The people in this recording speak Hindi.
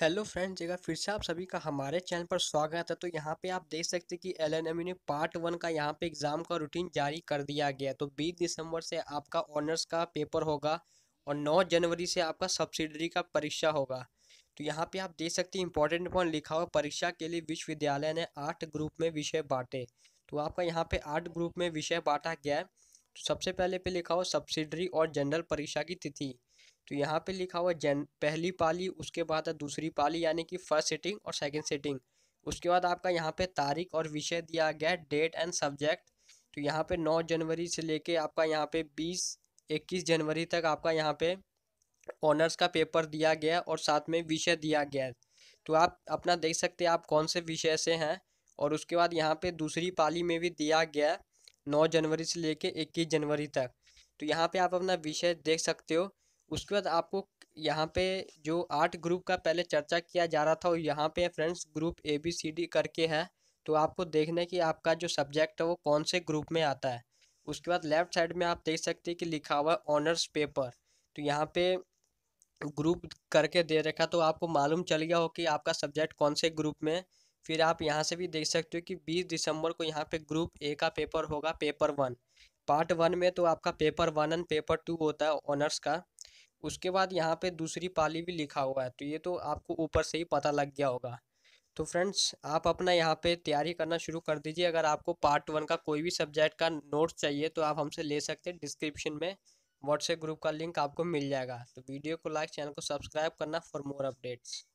हेलो फ्रेंड्स जगह फिर से आप सभी का हमारे चैनल पर स्वागत है तो यहाँ पे आप देख सकते हैं कि एल एन ने पार्ट वन का यहाँ पे एग्ज़ाम का रूटीन जारी कर दिया गया तो 20 दिसंबर से आपका ऑनर्स का पेपर होगा और 9 जनवरी से आपका सब्सिडरी का परीक्षा होगा तो यहाँ पे आप देख सकते हैं इंपॉर्टेंट पॉइंट लिखा हुआ परीक्षा के लिए विश्वविद्यालय ने आठ ग्रुप में विषय बांटे तो आपका यहाँ पर आठ ग्रुप में विषय बांटा गया है तो सबसे पहले पे लिखा हो सब्सिडरी और जनरल परीक्षा की तिथि तो यहाँ पे लिखा हुआ जन पहली पाली उसके बाद है दूसरी पाली यानी कि फर्स्ट सेटिंग और सेकेंड सेटिंग उसके बाद आपका यहाँ पे तारीख और विषय दिया गया है डेट एंड सब्जेक्ट तो यहाँ पे 9 जनवरी से लेके आपका यहाँ पे 20 21 जनवरी तक आपका यहाँ पे ऑनर्स का पेपर दिया गया और साथ में विषय दिया गया तो आप अपना देख सकते हैं आप कौन से विषय से हैं और उसके बाद यहाँ पे दूसरी पाली में भी दिया गया नौ जनवरी से लेके इक्कीस जनवरी तक तो यहाँ पे आप अपना विषय देख सकते हो उसके बाद आपको यहाँ पे जो आर्ट ग्रुप का पहले चर्चा किया जा रहा था और यहाँ पे friends group A B C D करके है तो आपको देखना है कि आपका जो सब्जेक्ट है वो कौन से ग्रुप में आता है उसके बाद लेफ्ट साइड में आप देख सकते हैं कि लिखा हुआ है ऑनर्स पेपर तो यहाँ पे ग्रुप करके दे रखा तो आपको मालूम चल गया हो कि आपका सब्जेक्ट कौन से ग्रुप में फिर आप यहाँ से भी देख सकते हो कि बीस दिसंबर को यहाँ पे ग्रुप ए का पेपर होगा पेपर वन पार्ट वन में तो आपका paper one and paper two होता है ऑनर्स का उसके बाद यहाँ पे दूसरी पाली भी लिखा हुआ है तो ये तो आपको ऊपर से ही पता लग गया होगा तो फ्रेंड्स आप अपना यहाँ पे तैयारी करना शुरू कर दीजिए अगर आपको पार्ट वन का कोई भी सब्जेक्ट का नोट्स चाहिए तो आप हमसे ले सकते हैं डिस्क्रिप्शन में व्हाट्सएप ग्रुप का लिंक आपको मिल जाएगा तो वीडियो को लाइक चैनल को सब्सक्राइब करना फॉर मोर अपडेट्स